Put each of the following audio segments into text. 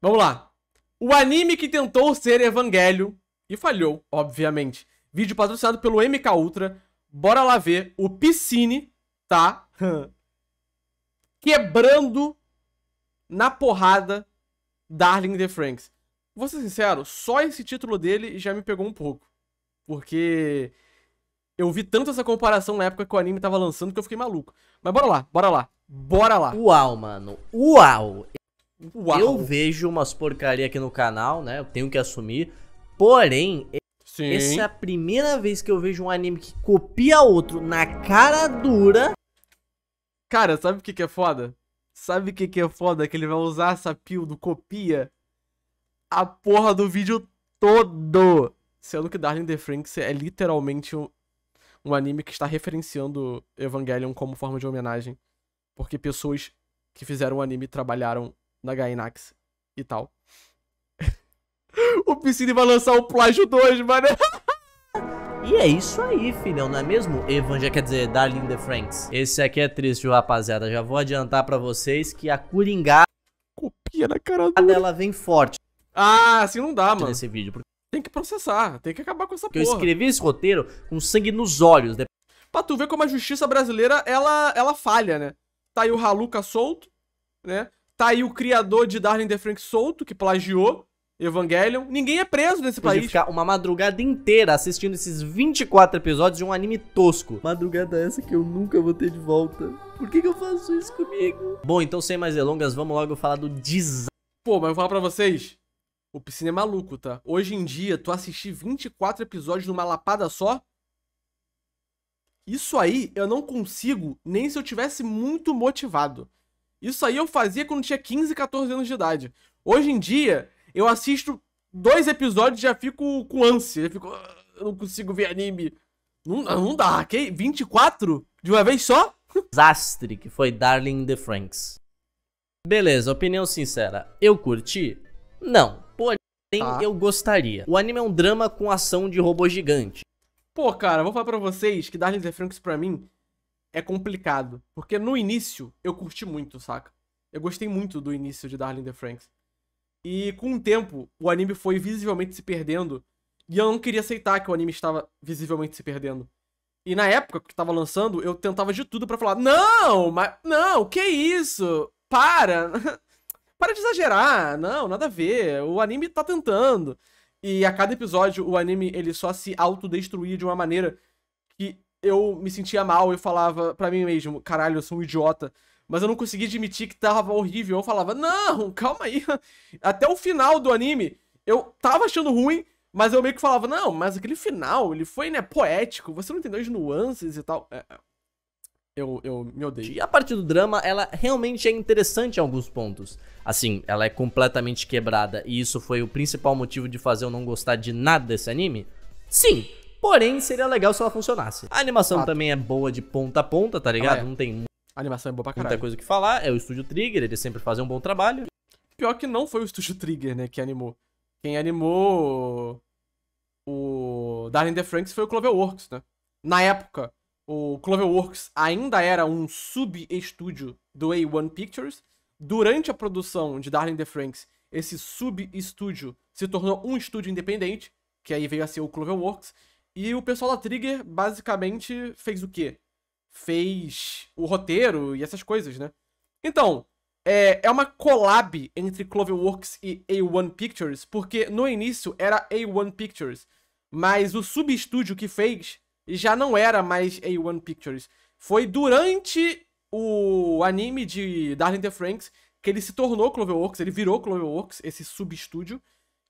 Vamos lá. O anime que tentou ser Evangelho e falhou, obviamente. Vídeo patrocinado pelo MK Ultra. Bora lá ver o Piscine, tá? Quebrando na porrada Darling the Franks. Vou ser sincero, só esse título dele já me pegou um pouco. Porque eu vi tanto essa comparação na época que o anime tava lançando que eu fiquei maluco. Mas bora lá, bora lá, bora lá. Uau, mano. Uau! Uau. Eu vejo umas porcaria aqui no canal, né? Eu tenho que assumir. Porém, Sim. essa é a primeira vez que eu vejo um anime que copia outro na cara dura. Cara, sabe o que, que é foda? Sabe o que, que é foda? Que ele vai usar essa pio do copia a porra do vídeo todo. Sendo que Darling the Franks é literalmente um, um anime que está referenciando Evangelion como forma de homenagem. Porque pessoas que fizeram o anime trabalharam da Gainax e tal. o Piscine vai lançar o Plágio 2, mano. E é isso aí, filhão, não é mesmo? Evangelho quer dizer, Darling the Franks. Esse aqui é triste, rapaziada. Já vou adiantar pra vocês que a Coringada... Copia na cara dura. vem forte. Ah, assim não dá, mano. Nesse vídeo. Porque... Tem que processar, tem que acabar com essa porque porra. eu escrevi esse roteiro com sangue nos olhos. né? Pra tu ver como a justiça brasileira, ela, ela falha, né? Tá aí o Haluca solto, né? Tá aí o criador de Darling the Frank solto, que plagiou Evangelion. Ninguém é preso nesse Podia país. ficar uma madrugada inteira assistindo esses 24 episódios de um anime tosco. Madrugada essa que eu nunca vou ter de volta. Por que, que eu faço isso comigo? Bom, então sem mais delongas, vamos logo falar do design. Pô, mas eu vou falar pra vocês. O piscina é maluco, tá? Hoje em dia, tu assistir 24 episódios numa lapada só. Isso aí eu não consigo nem se eu tivesse muito motivado. Isso aí eu fazia quando tinha 15, 14 anos de idade. Hoje em dia, eu assisto dois episódios e já fico com ânsia. Já fico. Ah, eu não consigo ver anime. Não, não dá, ok? 24? De uma vez só? Desastre que foi Darling the Franks. Beleza, opinião sincera. Eu curti? Não. Porém, tá. eu gostaria. O anime é um drama com ação de robô gigante. Pô, cara, vou falar pra vocês que Darling the Franks pra mim é complicado. Porque no início eu curti muito, saca? Eu gostei muito do início de Darling the Franks. E com o tempo, o anime foi visivelmente se perdendo. E eu não queria aceitar que o anime estava visivelmente se perdendo. E na época que tava lançando, eu tentava de tudo para falar: Não, mas. Não, que isso? Para! para de exagerar! Não, nada a ver. O anime tá tentando. E a cada episódio, o anime ele só se autodestruía de uma maneira que eu me sentia mal, eu falava para mim mesmo, caralho, eu sou um idiota. Mas eu não conseguia admitir que tava horrível. Eu falava, não, calma aí. Até o final do anime, eu tava achando ruim, mas eu meio que falava, não, mas aquele final, ele foi, né, poético. Você não entendeu as nuances e tal. É, é, eu, eu me odeio. E a parte do drama, ela realmente é interessante em alguns pontos. Assim, ela é completamente quebrada. E isso foi o principal motivo de fazer eu não gostar de nada desse anime? Sim, Porém, seria legal se ela funcionasse. A animação Fato. também é boa de ponta a ponta, tá ligado? Ah, é. Não tem a animação é boa pra caralho. Muita coisa que falar. É o Estúdio Trigger, eles sempre fazem um bom trabalho. Pior que não foi o Estúdio Trigger, né, que animou. Quem animou o Darling the Franks foi o Cloverworks, né? Na época, o Cloverworks ainda era um sub-estúdio do A1 Pictures. Durante a produção de Darling the Franks, esse sub-estúdio se tornou um estúdio independente, que aí veio a ser o Cloverworks. E o pessoal da Trigger basicamente fez o quê? Fez o roteiro e essas coisas, né? Então, é, é uma collab entre Cloverworks e A1 Pictures, porque no início era A1 Pictures, mas o subestúdio que fez já não era mais A1 Pictures. Foi durante o anime de Darling the Franks que ele se tornou Cloverworks, ele virou Cloverworks, esse subestúdio,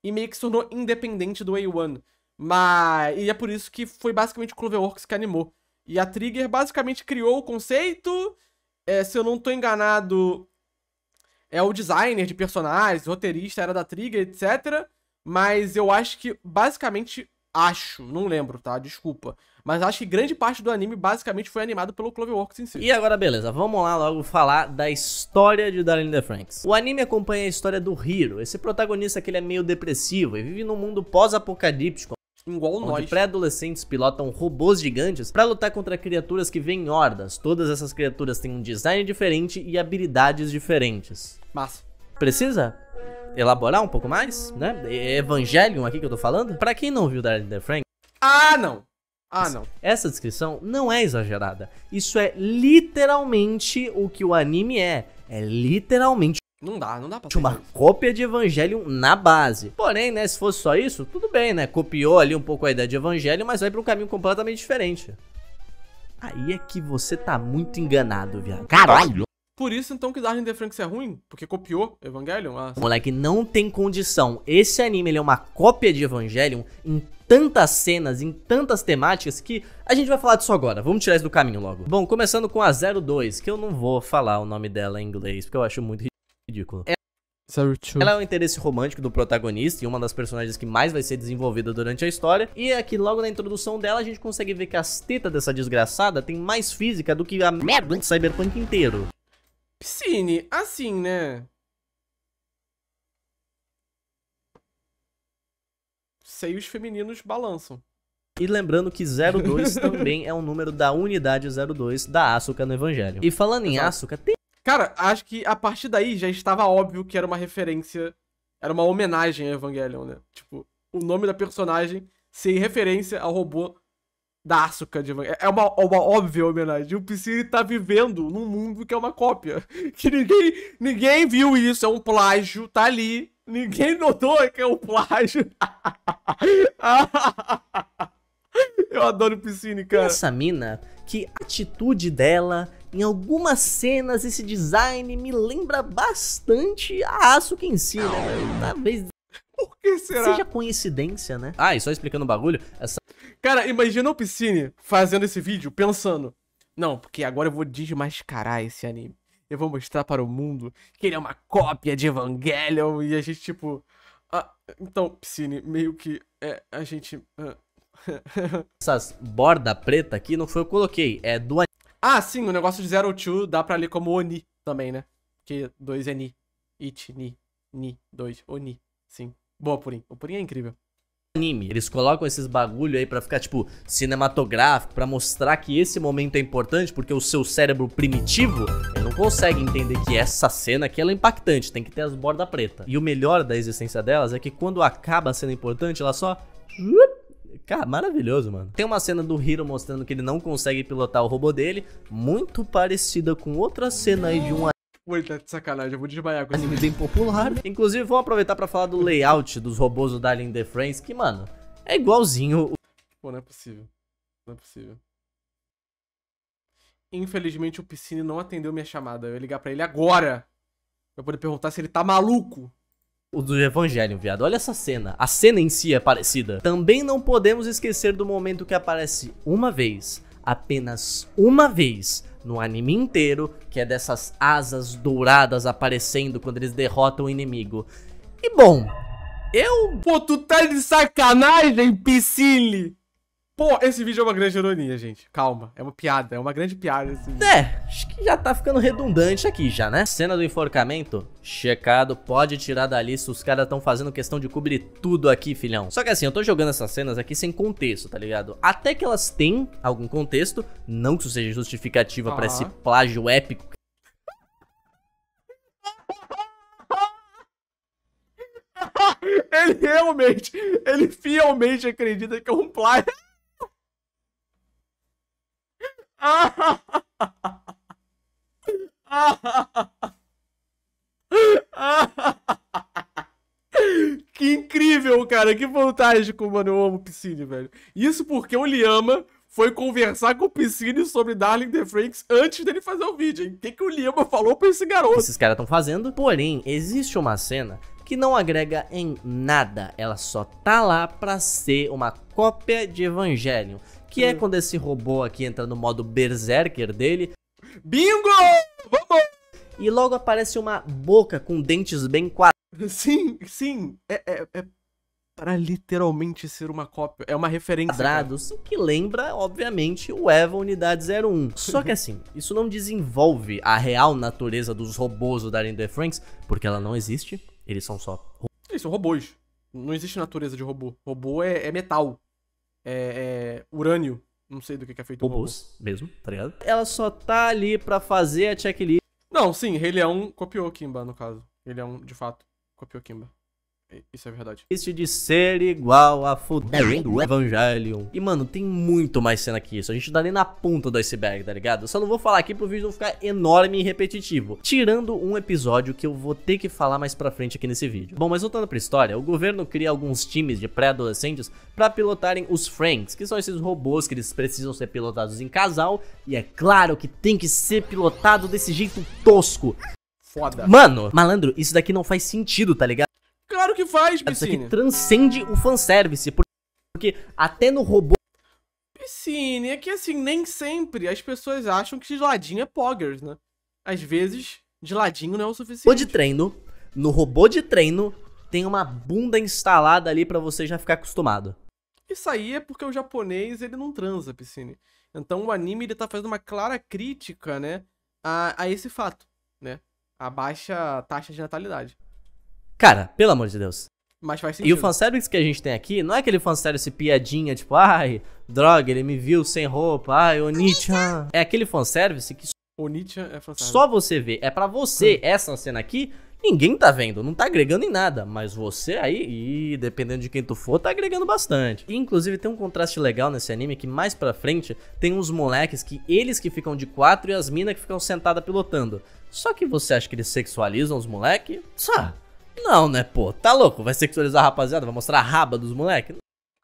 e meio que se tornou independente do A1. Mas. E é por isso que foi basicamente o Cloverworks que animou. E a Trigger basicamente criou o conceito. É, se eu não tô enganado, é o designer de personagens, roteirista, era da Trigger, etc. Mas eu acho que basicamente. Acho, não lembro, tá? Desculpa. Mas acho que grande parte do anime basicamente foi animado pelo Cloverworks em si. E agora, beleza, vamos lá logo falar da história de Darling the Franks. O anime acompanha a história do Hiro, esse protagonista que ele é meio depressivo e vive num mundo pós-apocalíptico, Igual nós. pré-adolescentes pilotam robôs gigantes para lutar contra criaturas que vêm em hordas. Todas essas criaturas têm um design diferente e habilidades diferentes. Massa. Precisa elaborar um pouco mais, né? Evangelion aqui que eu tô falando. Para quem não viu Darling the Frank. Ah, não. Ah, não. Essa descrição não é exagerada. Isso é literalmente o que o anime é. É literalmente não dá, não dá pra Tinha uma cópia de Evangelion na base. Porém, né, se fosse só isso, tudo bem, né? Copiou ali um pouco a ideia de Evangelion, mas vai pra um caminho completamente diferente. Aí é que você tá muito enganado, viado. Caralho! Por isso, então, que Darling the Franks é ruim, porque copiou Evangelion. Ah. Moleque, é não tem condição. Esse anime, ele é uma cópia de Evangelion em tantas cenas, em tantas temáticas, que a gente vai falar disso agora. Vamos tirar isso do caminho logo. Bom, começando com a 02, que eu não vou falar o nome dela em inglês, porque eu acho muito ridículo ridículo. É... Ela é o um interesse romântico do protagonista e uma das personagens que mais vai ser desenvolvida durante a história. E aqui, é logo na introdução dela, a gente consegue ver que as tetas dessa desgraçada tem mais física do que a merda de Cyberpunk inteiro. Piscine, assim, né? Seios femininos balançam. E lembrando que 02 também é o um número da unidade 02 da Asuka no Evangelho. E falando em Exato. Asuka, tem Cara, acho que a partir daí já estava óbvio que era uma referência, era uma homenagem a Evangelion, né? Tipo, o nome da personagem sem referência ao robô da Asuka de Evangelion. É uma, uma óbvia homenagem. O Psy tá vivendo num mundo que é uma cópia. Que ninguém, ninguém viu isso, é um plágio, tá ali. Ninguém notou que é um plágio. Eu adoro piscine, cara. Essa mina, que atitude dela em algumas cenas, esse design me lembra bastante a Asuka em si, né? Talvez por que será? Seja coincidência, né? Ah, e só explicando o bagulho, essa... Cara, imagina o Piscine fazendo esse vídeo, pensando... Não, porque agora eu vou desmascarar esse anime. Eu vou mostrar para o mundo que ele é uma cópia de Evangelion e a gente, tipo... Ah, então, Piscine, meio que é, a gente... Ah, essas borda preta aqui não foi eu que coloquei, é do ah, sim, o negócio de Zero Two dá pra ler como Oni também, né? Porque 2 é Ni. It, Ni, Ni, 2, Oni. Sim. Boa, Purim. O Purim é incrível anime. Eles colocam esses bagulho aí para ficar tipo cinematográfico, para mostrar que esse momento é importante, porque o seu cérebro primitivo não consegue entender que essa cena aqui ela é impactante, tem que ter as bordas pretas. E o melhor da existência delas é que quando acaba a cena importante, ela só Cara, maravilhoso, mano. Tem uma cena do Hiro mostrando que ele não consegue pilotar o robô dele, muito parecida com outra cena aí de um Pô, tá de sacanagem, eu vou desmaiar com anime bem popular. Inclusive, vamos aproveitar para falar do layout dos robôs do Darling the Friends, que, mano, é igualzinho. Pô, não é possível. Não é possível. Infelizmente, o Piscine não atendeu minha chamada. Eu ia ligar para ele agora. Pra poder perguntar se ele tá maluco o do Evangelho, viado. Olha essa cena. A cena em si é parecida. Também não podemos esquecer do momento que aparece uma vez, apenas uma vez, no anime inteiro, que é dessas asas douradas aparecendo quando eles derrotam o inimigo. E bom, eu. Pô, tu tá de sacanagem, Piscile! Pô, esse vídeo é uma grande ironia, gente. Calma, é uma piada, é uma grande piada esse vídeo. É, acho que já tá ficando redundante aqui já, né? Cena do enforcamento, checado, pode tirar da lista, os caras tão fazendo questão de cobrir tudo aqui, filhão. Só que assim, eu tô jogando essas cenas aqui sem contexto, tá ligado? Até que elas têm algum contexto, não que isso seja justificativa ah. pra esse plágio épico Ele realmente, ele fielmente acredita que é um plágio. Que incrível, cara. Que fantástico, mano. Eu amo o Piscine, velho. Isso porque o Liama foi conversar com o Piscine sobre Darling the Franks antes dele fazer o vídeo, hein? O que, que o Liama falou pra esse garoto? Esses caras estão fazendo. Porém, existe uma cena que não agrega em nada. Ela só tá lá pra ser uma cópia de Evangelho que é quando esse robô aqui entra no modo berserker dele. Bingo! Vamos! E logo aparece uma boca com dentes bem quadrados. Sim, sim. É, é, é para literalmente ser uma cópia. É uma referência. Quadrados, cara. que lembra, obviamente, o Eva Unidade 01. Só que assim, isso não desenvolve a real natureza dos robôs do Darren The Franks, porque ela não existe. Eles são só. Eles são robôs. Não existe natureza de robô. Robô é, é metal é, é, urânio. Não sei do que é feito Robôs, o robô. mesmo, tá ligado? Ela só tá ali pra fazer a checklist. Não, sim, Rei Leão copiou Kimba, no caso. Rei Leão, de fato, copiou Kimba. É, isso é verdade. Isso de ser igual a fudendo é é? Evangelion. E, mano, tem muito mais cena que isso. A gente tá nem na ponta do iceberg, tá ligado? só não vou falar aqui pro vídeo não ficar enorme e repetitivo. Tirando um episódio que eu vou ter que falar mais pra frente aqui nesse vídeo. Bom, mas voltando pra história, o governo cria alguns times de pré-adolescentes pra pilotarem os Franks, que são esses robôs que eles precisam ser pilotados em casal. E é claro que tem que ser pilotado desse jeito tosco. Foda. Mano, malandro, isso daqui não faz sentido, tá ligado? Claro que faz, Piscina. Isso aqui transcende o fanservice, porque até no robô... Piscine, é que assim, nem sempre as pessoas acham que de ladinho é poggers, né? Às vezes, de ladinho não é o suficiente. de treino, no robô de treino, tem uma bunda instalada ali para você já ficar acostumado. Isso aí é porque o japonês, ele não transa, Piscine. Então o anime, ele tá fazendo uma clara crítica, né, a, a esse fato, né? A baixa taxa de natalidade. Cara, pelo amor de Deus. Mas faz sentido. E o fanservice que a gente tem aqui não é aquele fanservice piadinha, tipo, ai, droga, ele me viu sem roupa, ai, Onichan. Ah. É aquele fanservice que Onichan é fanservice. só você vê. É para você, hum. essa cena aqui, ninguém tá vendo, não tá agregando em nada, mas você aí, e dependendo de quem tu for, tá agregando bastante. E, inclusive tem um contraste legal nesse anime que mais pra frente tem uns moleques que eles que ficam de quatro e as minas que ficam sentadas pilotando. Só que você acha que eles sexualizam os moleques? Só. Não, né, pô? Tá louco? Vai sexualizar a rapaziada? Vai mostrar a raba dos moleques?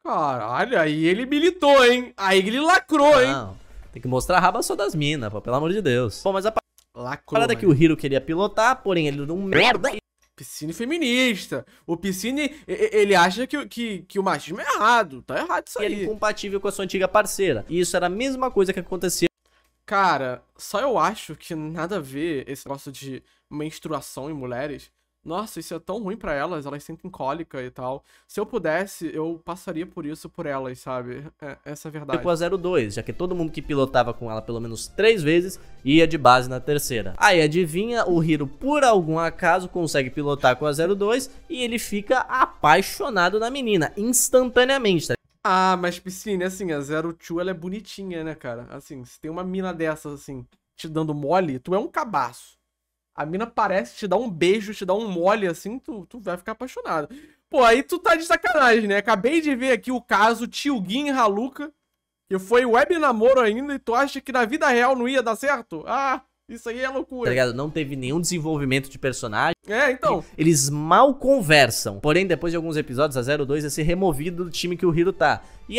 Caralho, aí ele militou, hein? Aí ele lacrou, Não, hein? Não, tem que mostrar a raba só das minas, pô, pelo amor de Deus. Pô, mas a lacrou, parada mano. que o Hiro queria pilotar, porém ele não merda. Piscine feminista. O Piscine, ele acha que, que, que, o machismo é errado. Tá errado isso aí. E ele é incompatível com a sua antiga parceira. E isso era a mesma coisa que acontecia. Cara, só eu acho que nada a ver esse negócio de menstruação em mulheres nossa, isso é tão ruim para elas, elas sentem cólica e tal. Se eu pudesse, eu passaria por isso por elas, sabe? É, essa é a verdade. com tipo a 02, já que todo mundo que pilotava com ela pelo menos três vezes ia de base na terceira. Aí adivinha, o Hiro por algum acaso consegue pilotar com a 02 e ele fica apaixonado na menina, instantaneamente, tá? Ah, mas piscine, assim, a 02 ela é bonitinha, né, cara? Assim, se tem uma mina dessas, assim, te dando mole, tu é um cabaço. A mina parece te dar um beijo, te dar um mole assim, tu, tu vai ficar apaixonado. Pô, aí tu tá de sacanagem, né? Acabei de ver aqui o caso e Haluca, que foi web namoro ainda, e tu acha que na vida real não ia dar certo? Ah, isso aí é loucura. Tá ligado? Não teve nenhum desenvolvimento de personagem. É, então. Eles mal conversam. Porém, depois de alguns episódios, a 02 é ser removido do time que o Hiro tá. E é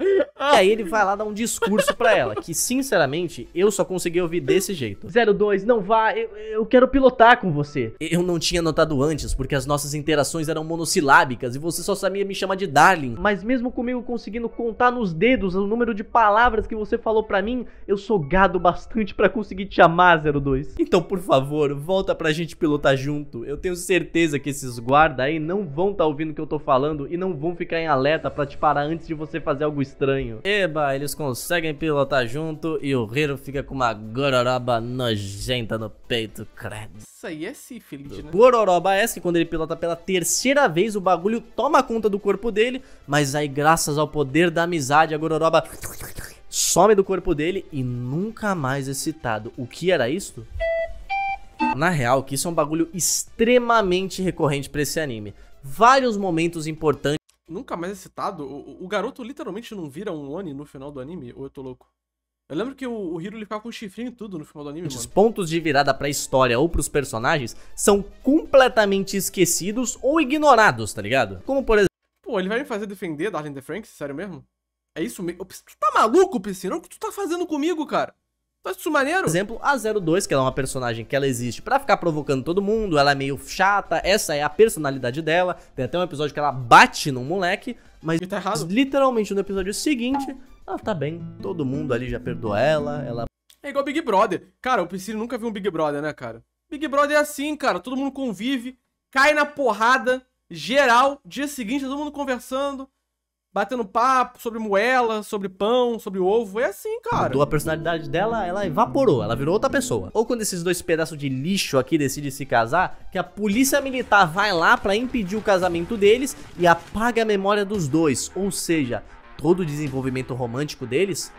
e aí ele vai lá dar um discurso para ela, que sinceramente eu só consegui ouvir desse jeito. 02, não vá, eu, eu quero pilotar com você. Eu não tinha notado antes, porque as nossas interações eram monossilábicas e você só sabia me chamar de Darling. Mas mesmo comigo conseguindo contar nos dedos o número de palavras que você falou para mim, eu sou gado bastante para conseguir te amar, 02. Então, por favor, volta pra gente pilotar junto. Eu tenho certeza que esses guarda aí não vão tá ouvindo o que eu tô falando e não vão ficar em alerta para te parar antes de você você fazer algo estranho. Eba, eles conseguem pilotar junto e o Hiro fica com uma gororoba nojenta no peito, credo. Isso aí é sífilis, né? Gororoba é essa que quando ele pilota pela terceira vez, o bagulho toma conta do corpo dele, mas aí graças ao poder da amizade, a gororoba some do corpo dele e nunca mais é citado. O que era isto? Na real, que isso é um bagulho extremamente recorrente para esse anime. Vários momentos importantes nunca mais é citado. O, o, garoto literalmente não vira um Oni no final do anime, ou eu tô louco? Eu lembro que o, o Hiro ele ficava com chifrinho e tudo no final do anime. Os pontos de virada pra história ou pros personagens são completamente esquecidos ou ignorados, tá ligado? Como por exemplo. Pô, ele vai me fazer defender Darling the Franks? Sério mesmo? É isso mesmo? Tu tá maluco, Piscina? O que tu tá fazendo comigo, cara? faz tá isso maneiro. exemplo, a 02, que ela é uma personagem que ela existe para ficar provocando todo mundo, ela é meio chata, essa é a personalidade dela. Tem até um episódio que ela bate num moleque, mas tá literalmente no episódio seguinte, ela tá bem, todo mundo ali já perdoa ela, ela... É igual Big Brother. Cara, o Priscila nunca viu um Big Brother, né, cara? Big Brother é assim, cara, todo mundo convive, cai na porrada, geral, dia seguinte todo mundo conversando, batendo papo sobre moela, sobre pão, sobre ovo. É assim, cara. Mudou a personalidade dela, ela evaporou, ela virou outra pessoa. Ou quando esses dois pedaços de lixo aqui decidem se casar, que a polícia militar vai lá para impedir o casamento deles e apaga a memória dos dois. Ou seja, todo o desenvolvimento romântico deles.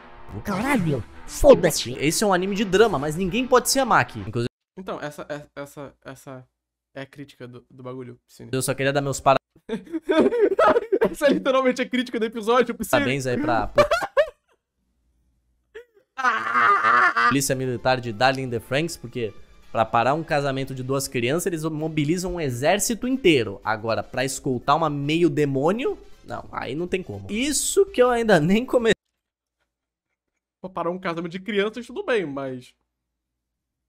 Caralho, foda-se. Esse é um anime de drama, mas ninguém pode se amar aqui. Inclusive... Então, essa, é, essa, essa é a crítica do, do bagulho. Eu só queria dar meus parabéns. Essa é literalmente a crítica do episódio. Preciso... Parabéns aí pra. Polícia Militar de Darling the Franks, porque para parar um casamento de duas crianças eles mobilizam um exército inteiro. Agora, para escoltar uma meio demônio, não, aí não tem como. Isso que eu ainda nem comecei. Pra parar um casamento de crianças, tudo bem, mas.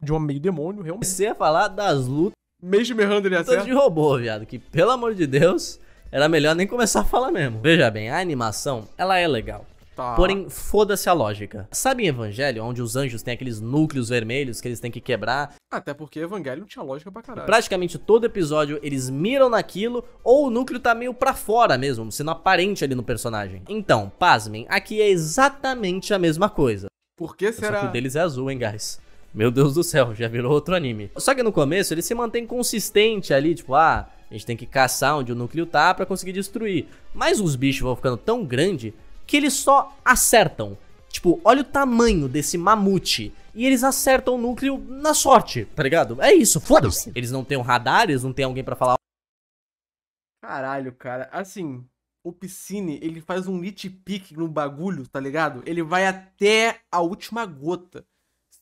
De uma meio demônio, realmente. Comecei a falar das lutas. Mesmo errando ele acerta. Tanto de robô, viado, que pelo amor de Deus, era melhor nem começar a falar mesmo. Veja bem, a animação, ela é legal. Tá. Porém, foda-se a lógica. Sabe em Evangelho, onde os anjos têm aqueles núcleos vermelhos que eles têm que quebrar? Até porque Evangelho não tinha lógica pra caralho. Praticamente todo episódio eles miram naquilo, ou o núcleo tá meio pra fora mesmo, sendo aparente ali no personagem. Então, pasmem, aqui é exatamente a mesma coisa. Por que será? Só que o deles é azul, hein, guys? meu Deus do céu, já virou outro anime. Só que no começo ele se mantém consistente ali, tipo, ah, a gente tem que caçar onde o núcleo tá para conseguir destruir. Mas os bichos vão ficando tão grande que eles só acertam. Tipo, olha o tamanho desse mamute. E eles acertam o núcleo na sorte, tá ligado? É isso, foda-se. Eles não têm um radar, eles não têm alguém para falar. Caralho, cara. Assim, o Piscine, ele faz um nitpick no bagulho, tá ligado? Ele vai até a última gota.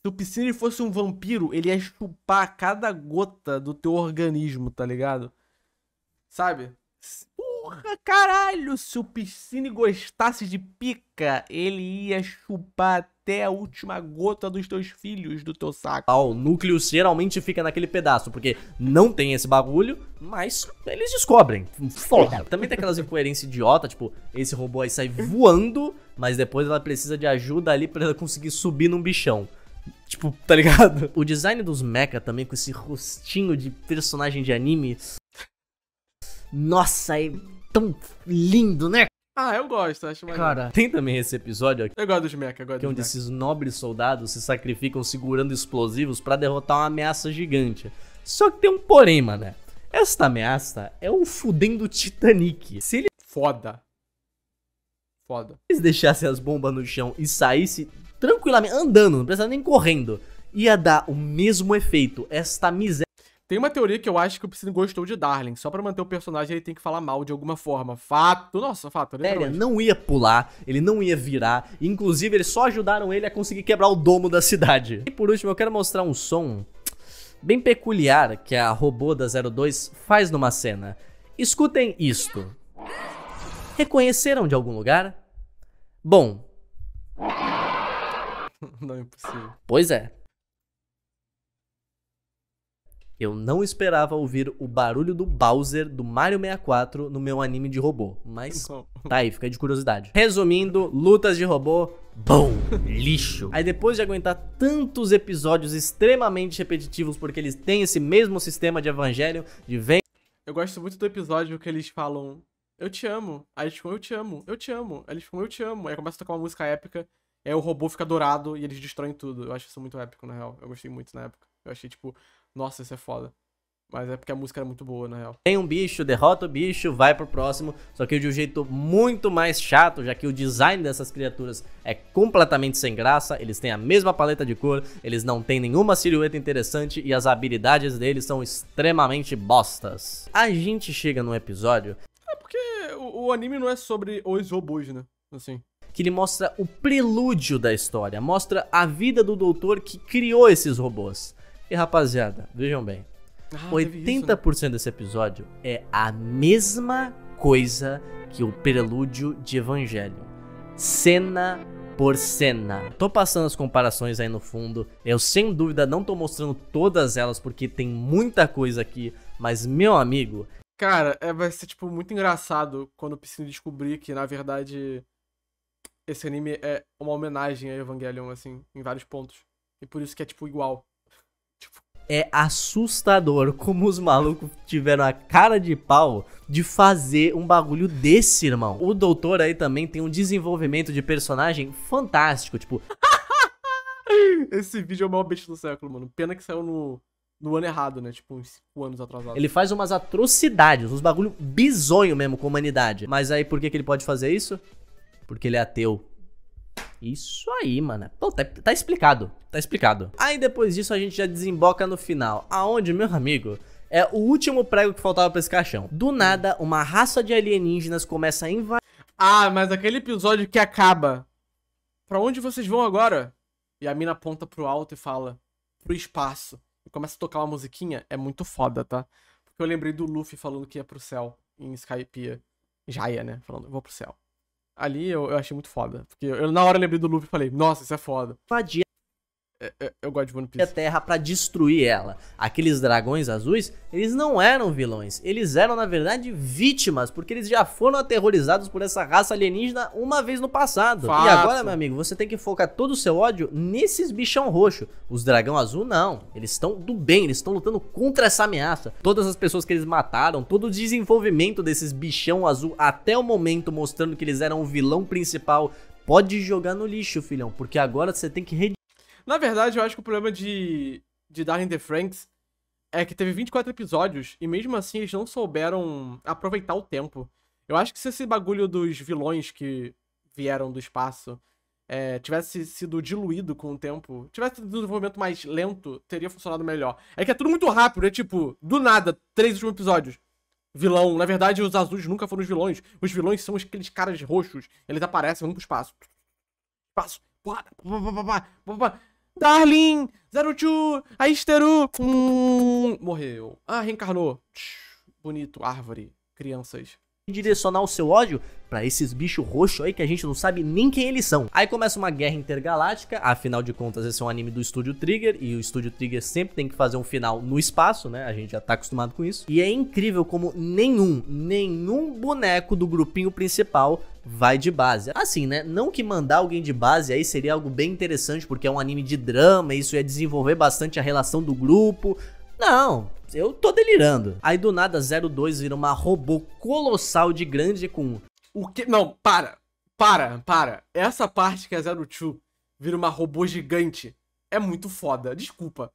Se o Piscine fosse um vampiro, ele ia chupar cada gota do teu organismo, tá ligado? Sabe? Porra, caralho! Se o Piscine gostasse de pica, ele ia chupar até a última gota dos teus filhos do teu saco. Ah, o núcleo geralmente fica naquele pedaço, porque não tem esse bagulho, mas eles descobrem. Foda. Também tem aquelas incoerências idiota, tipo, esse robô aí sai voando, mas depois ela precisa de ajuda ali para conseguir subir num bichão. Tipo, tá ligado? O design dos mecha também, com esse rostinho de personagem de anime. Nossa, é tão lindo, né? Ah, eu gosto, acho mais. Cara, tem também esse episódio aqui. Eu gosto dos mecha, eu gosto Que é onde esses nobres soldados se sacrificam segurando explosivos para derrotar uma ameaça gigante. Só que tem um porém, mano. Esta ameaça é o fudendo Titanic. Se ele. Foda. Foda. Se eles deixassem as bombas no chão e saísse tranquilamente, andando, não precisava nem correndo, ia dar o mesmo efeito, esta miséria. Tem uma teoria que eu acho que o Piscine gostou de Darling. Só para manter o personagem, ele tem que falar mal de alguma forma. Fato. Nossa, fato. Sério, não ia pular, ele não ia virar. Inclusive, eles só ajudaram ele a conseguir quebrar o domo da cidade. E por último, eu quero mostrar um som bem peculiar que a robô da 02 faz numa cena. Escutem isto. Reconheceram de algum lugar? Bom, Não é impossível. Pois é. Eu não esperava ouvir o barulho do Bowser do Mario 64 no meu anime de robô. Mas tá aí, fica de curiosidade. Resumindo, lutas de robô, bom, lixo. Aí depois de aguentar tantos episódios extremamente repetitivos, porque eles têm esse mesmo sistema de evangelho, de vem... Eu gosto muito do episódio que eles falam, eu te amo. Aí eles falam eu te amo, eu te amo. Aí eles falam eu te amo. Aí começa a tocar uma música épica é o robô fica dourado e eles destroem tudo. Eu acho isso muito épico, na real. Eu gostei muito na época. Eu achei, tipo, nossa, isso é foda. Mas é porque a música era muito boa, na real. Tem um bicho, derrota o bicho, vai pro próximo. Só que de um jeito muito mais chato, já que o design dessas criaturas é completamente sem graça. Eles têm a mesma paleta de cor, eles não têm nenhuma silhueta interessante e as habilidades deles são extremamente bostas. A gente chega num episódio. É porque o, o anime não é sobre os robôs, né? Assim que ele mostra o prelúdio da história, mostra a vida do doutor que criou esses robôs. E rapaziada, vejam bem, ah, 80% isso, né? desse episódio é a mesma coisa que o prelúdio de Evangelho. Cena por cena. Tô passando as comparações aí no fundo. Eu sem dúvida não tô mostrando todas elas porque tem muita coisa aqui, mas meu amigo, Cara, é, vai ser, tipo, muito engraçado quando o Piscine descobrir que, na verdade, esse anime é uma homenagem a Evangelion, assim, em vários pontos. E por isso que é, tipo, igual. Tipo... É assustador como os malucos tiveram a cara de pau de fazer um bagulho desse, irmão. O doutor aí também tem um desenvolvimento de personagem fantástico, tipo. esse vídeo é o maior beijo do século, mano. Pena que saiu no, no ano errado, né? Tipo, uns 5 anos atrasado. Ele faz umas atrocidades, uns bagulho bizonho mesmo com a humanidade. Mas aí por que, que ele pode fazer isso? porque ele é ateu. Isso aí, mano. Pô, tá, tá, explicado. Tá explicado. Aí depois disso a gente já desemboca no final. Aonde, meu amigo, é o último prego que faltava pra esse caixão. Do nada, uma raça de alienígenas começa a invadir. Ah, mas aquele episódio que acaba. Pra onde vocês vão agora? E a mina aponta pro alto e fala: pro espaço. E começa a tocar uma musiquinha. É muito foda, tá? Porque eu lembrei do Luffy falando que ia pro céu em Skype, Jaya, né? Falando, vou pro céu. Ali eu, eu achei muito foda. Porque eu, na hora eu lembrei do loop e falei, nossa, isso é foda. É, é, eu gosto de One Piece. A Terra para destruir ela. Aqueles dragões azuis, eles não eram vilões. Eles eram, na verdade, vítimas, porque eles já foram aterrorizados por essa raça alienígena uma vez no passado. Fato. E agora, meu amigo, você tem que focar todo o seu ódio nesses bichão roxo. Os dragão azul, não. Eles estão do bem, eles estão lutando contra essa ameaça. Todas as pessoas que eles mataram, todo o desenvolvimento desses bichão azul até o momento, mostrando que eles eram o vilão principal, pode jogar no lixo, filhão, porque agora você tem que na verdade, eu acho que o problema de, de darling The Franks é que teve 24 episódios e mesmo assim eles não souberam aproveitar o tempo. Eu acho que se esse bagulho dos vilões que vieram do espaço é, tivesse sido diluído com o tempo, tivesse tido um desenvolvimento mais lento, teria funcionado melhor. É que é tudo muito rápido, é tipo, do nada, três últimos episódios. Vilão. Na verdade, os azuis nunca foram os vilões. Os vilões são aqueles caras roxos. Eles aparecem, vão pro espaço. Espaço. Porrada. Pá, pá, pá, pá, pá, pá. Darlin, Zero Two! Aisteru! Hum, morreu. Ah, reencarnou. Bonito, árvore, crianças direcionar o seu ódio para esses bichos roxos aí que a gente não sabe nem quem eles são. Aí começa uma guerra intergaláctica, afinal de contas esse é um anime do Estúdio Trigger e o Estúdio Trigger sempre tem que fazer um final no espaço, né? A gente já tá acostumado com isso. E é incrível como nenhum, nenhum boneco do grupinho principal vai de base. Assim, né? Não que mandar alguém de base aí seria algo bem interessante porque é um anime de drama, isso ia desenvolver bastante a relação do grupo, não, eu tô delirando. Aí do nada 02 vira uma robô colossal de grande com. O que? Não, para. Para, para. Essa parte que é 02 vira uma robô gigante é muito foda. Desculpa.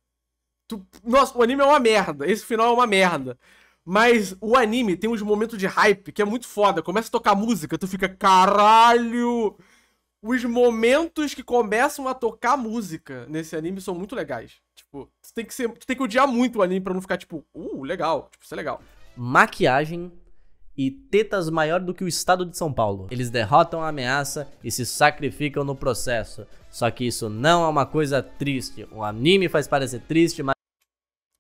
Tu... Nossa, o anime é uma merda. Esse final é uma merda. Mas o anime tem uns momentos de hype que é muito foda. Começa a tocar música, tu fica, caralho! Os momentos que começam a tocar música nesse anime são muito legais. Tipo, tu tem que ser, tu tem que odiar muito o anime pra não ficar tipo, uh, legal, tipo, isso é legal. Maquiagem e tetas maior do que o estado de São Paulo. Eles derrotam a ameaça e se sacrificam no processo. Só que isso não é uma coisa triste. O anime faz parecer triste, mas.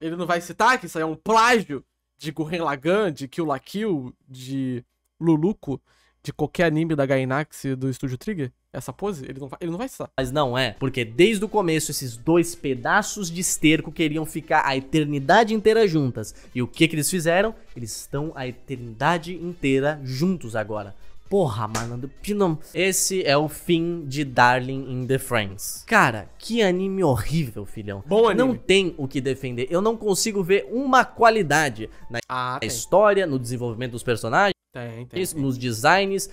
Ele não vai citar que isso aí é um plágio de Gurren Lagann, de Kill la Kill, de Luluco, de qualquer anime da Gainax e do Estúdio Trigger? essa pose, ele não, vai, ele não vai Mas não é, porque desde o começo esses dois pedaços de esterco queriam ficar a eternidade inteira juntas. E o que que eles fizeram? Eles estão a eternidade inteira juntos agora. Porra, mano, não. Esse é o fim de Darling in the Friends. Cara, que anime horrível, filhão. Bom anime. Não tem o que defender. Eu não consigo ver uma qualidade na ah, história, no desenvolvimento dos personagens. Tem, tem, tem. Nos designs,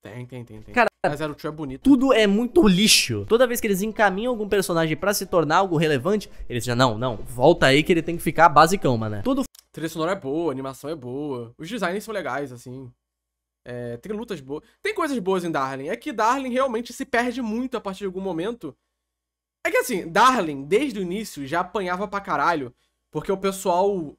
tem, tem, tem, tem. Cara, mas era o tio é bonito. Tudo é muito lixo. Toda vez que eles encaminham algum personagem para se tornar algo relevante, eles já não, não, volta aí que ele tem que ficar basicão, mano. Tudo. trilha sonora é boa, a animação é boa. Os designs são legais, assim. É, tem lutas boas. Tem coisas boas em Darling. É que Darling realmente se perde muito a partir de algum momento. É que assim, Darling, desde o início, já apanhava pra caralho. Porque o pessoal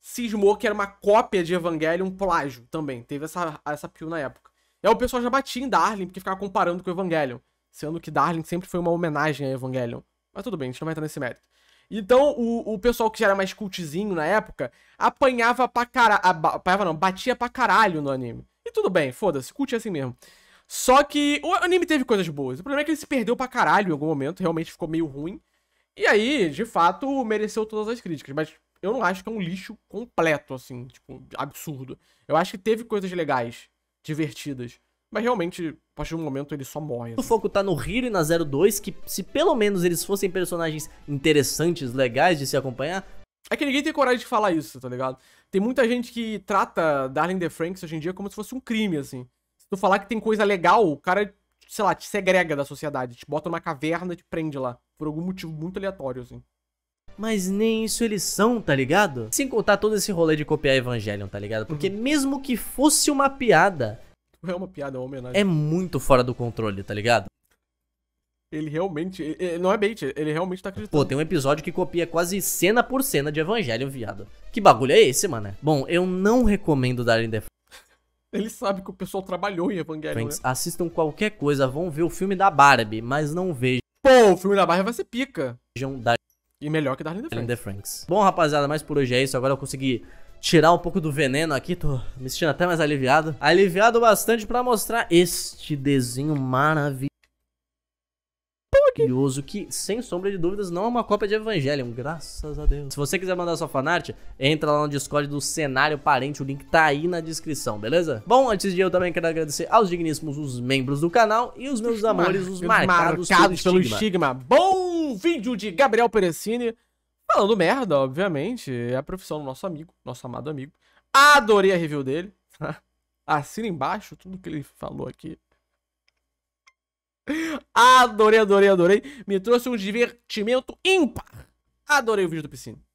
cismou que era uma cópia de Evangelion plágio também. Teve essa, essa piu na época. E é aí o pessoal já batia em Darling, porque ficava comparando com o Evangelion. Sendo que Darling sempre foi uma homenagem a Evangelion. Mas tudo bem, a gente não vai entrar nesse mérito. Então, o, o pessoal que já era mais cultzinho na época, apanhava pra caralho. Apanhava não, batia pra caralho no anime. E tudo bem, foda-se, cult é assim mesmo. Só que o anime teve coisas boas. O problema é que ele se perdeu pra caralho em algum momento, realmente ficou meio ruim. E aí, de fato, mereceu todas as críticas. Mas eu não acho que é um lixo completo, assim, tipo, absurdo. Eu acho que teve coisas legais divertidas. Mas realmente, a partir um momento, ele só morre. Assim. O foco tá no Hiro e na 02, que se pelo menos eles fossem personagens interessantes, legais de se acompanhar. É que ninguém tem coragem de falar isso, tá ligado? Tem muita gente que trata Darling the Franks hoje em dia como se fosse um crime, assim. Se tu falar que tem coisa legal, o cara, sei lá, te segrega da sociedade, te bota numa caverna e te prende lá. Por algum motivo muito aleatório, assim. Mas nem isso eles são, tá ligado? Sem contar todo esse rolê de copiar Evangelion, tá ligado? Porque uhum. mesmo que fosse uma piada. É uma piada, é uma homenagem. É muito fora do controle, tá ligado? Ele realmente. Ele, ele não é bait, ele realmente tá acreditando. Pô, tem um episódio que copia quase cena por cena de Evangelho, viado. Que bagulho é esse, mano? Bom, eu não recomendo Darling the ele sabe que o pessoal trabalhou em Evangelho. Friends, né? assistam qualquer coisa, vão ver o filme da Barbie, mas não vejam. Pô, o filme da Barbie vai ser pica. Vejam e melhor que Darling the Franks. The Franks. Bom, rapaziada, mas por hoje é isso. Agora eu consegui tirar um pouco do veneno aqui, tô me sentindo até mais aliviado. Aliviado bastante para mostrar este desenho maravilhoso. Curioso que, sem sombra de dúvidas, não é uma cópia de Evangelion, graças a Deus. Se você quiser mandar sua fanart, entra lá no Discord do Cenário Parente, o link tá aí na descrição, beleza? Bom, antes de eu também quero agradecer aos digníssimos os membros do canal e os meus amores, os marcados, marcados pelo, estigma. estigma. Bom vídeo de Gabriel Perecini. Falando merda, obviamente, é a profissão do nosso amigo, nosso amado amigo. Adorei a review dele. Assina embaixo tudo que ele falou aqui. Adorei, adorei, adorei. Me trouxe um divertimento ímpar. Adorei o vídeo do piscina.